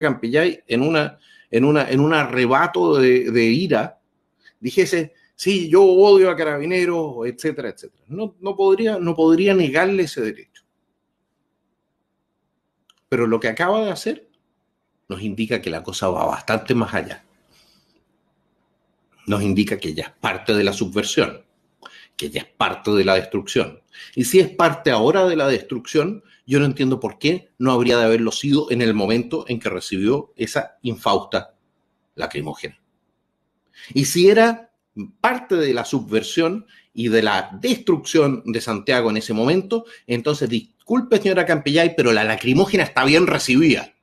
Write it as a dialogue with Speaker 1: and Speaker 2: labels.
Speaker 1: Campillay en, una, en, una, en un arrebato de, ira dijese, sí, yo odio a carabineros, etcétera, etcétera. No, no, podría, no podría negarle ese derecho. Pero lo que acaba de hacer nos indica que la cosa va bastante más allá. Nos indica que ya es parte de la subversión que es parte de la destrucción. Y si es parte ahora de la destrucción, yo no entiendo por qué no habría de haberlo sido en el momento en que recibió esa infausta lacrimógena. Y si era parte de la subversión y de la destrucción de Santiago en ese momento, entonces disculpe señora Campellay, pero la lacrimógena está bien recibida.